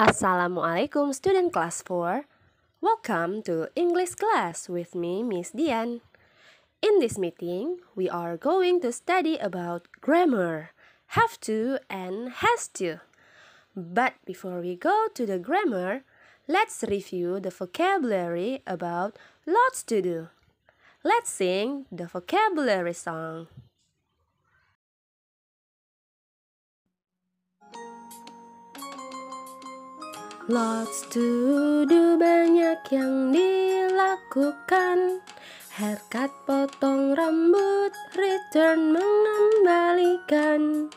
Assalamualaikum student class 4. Welcome to English class with me Miss Dian. In this meeting, we are going to study about grammar, have to and has to. But before we go to the grammar, let's review the vocabulary about lots to do. Let's sing the vocabulary song. Lots to do banyak yang dilakukan Haircut potong rambut return mengembalikan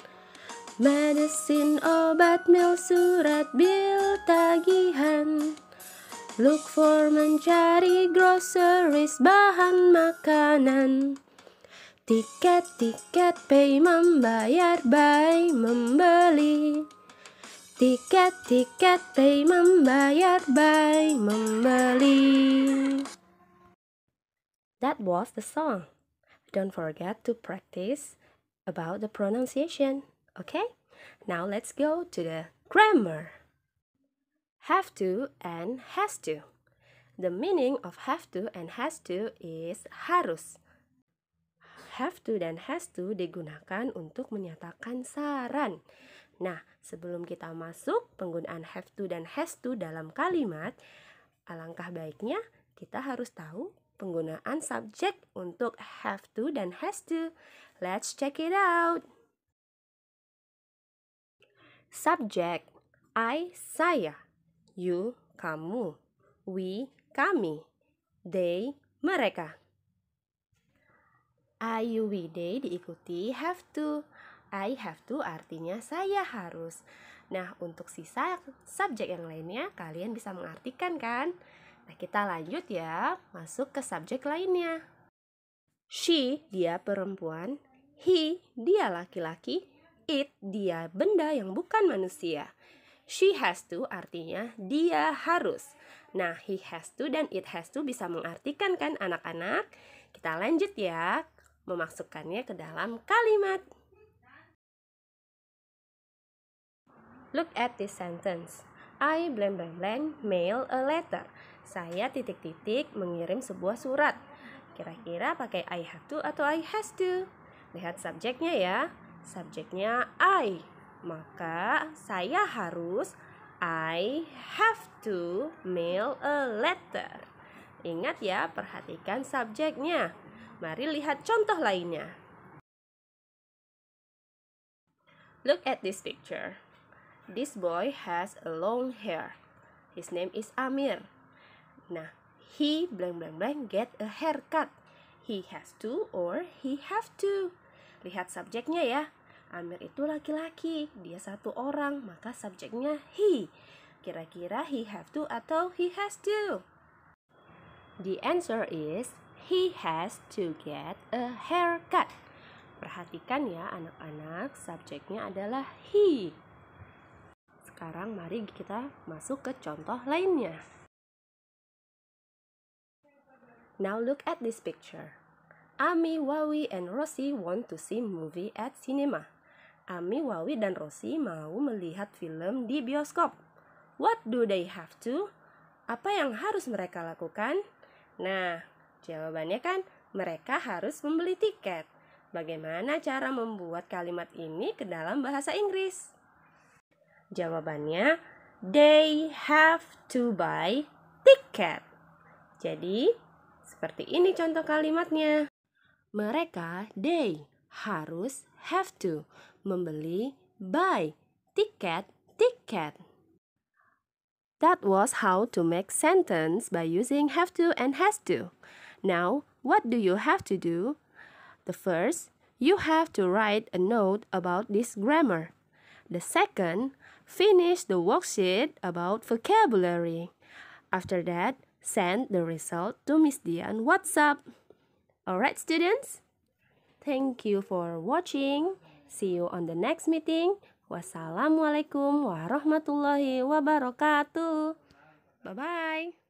Medicine obat mil surat bil tagihan Look for mencari groceries bahan makanan Tiket-tiket pay membayar by membeli Tiket-tiket pay membayar by membeli. That was the song. Don't forget to practice about the pronunciation, okay? Now let's go to the grammar. Have to and has to. The meaning of have to and has to is harus. Have to dan has to digunakan untuk menyatakan saran. Nah, sebelum kita masuk penggunaan have to dan has to dalam kalimat, alangkah baiknya kita harus tahu penggunaan subjek untuk have to dan has to. Let's check it out. Subjek I saya, you kamu, we kami, they mereka. I, you, we, they diikuti have to. I have to artinya saya harus. Nah, untuk sisa subjek yang lainnya kalian bisa mengartikan kan? Nah, kita lanjut ya, masuk ke subjek lainnya. She, dia perempuan, he, dia laki-laki, it, dia benda yang bukan manusia. She has to artinya dia harus. Nah, he has to dan it has to bisa mengartikan kan anak-anak? Kita lanjut ya, memasukkannya ke dalam kalimat. Look at this sentence. I blank blank blank mail a letter. Saya titik titik mengirim sebuah surat. Kira-kira pakai I have to atau I has to? Lihat subjeknya ya. Subjeknya I. Maka saya harus I have to mail a letter. Ingat ya, perhatikan subjeknya. Mari lihat contoh lainnya. Look at this picture. This boy has a long hair. His name is Amir. Nah, he blank blank blank get a haircut. He has to or he have to. Lihat subjeknya ya. Amir itu laki-laki, dia satu orang, maka subjeknya he. Kira-kira he have to atau he has to? The answer is he has to get a haircut. Perhatikan ya anak-anak, subjeknya adalah he. Sekarang mari kita masuk ke contoh lainnya. Now look at this picture. Ami, Wawi, and Rosie want to see movie at cinema. Ami, Wawi, dan Rosie mau melihat film di bioskop. What do they have to? Apa yang harus mereka lakukan? Nah, jawabannya kan mereka harus membeli tiket. Bagaimana cara membuat kalimat ini ke dalam bahasa Inggris? Jawabannya, they have to buy ticket. Jadi, seperti ini contoh kalimatnya. Mereka, they, harus have to, membeli, buy, tiket, tiket. That was how to make sentence by using have to and has to. Now, what do you have to do? The first, you have to write a note about this grammar. The second, Finish the worksheet about vocabulary. After that, send the result to Miss Dian WhatsApp. Alright, students? Thank you for watching. See you on the next meeting. Wassalamualaikum warahmatullahi wabarakatuh. Bye bye.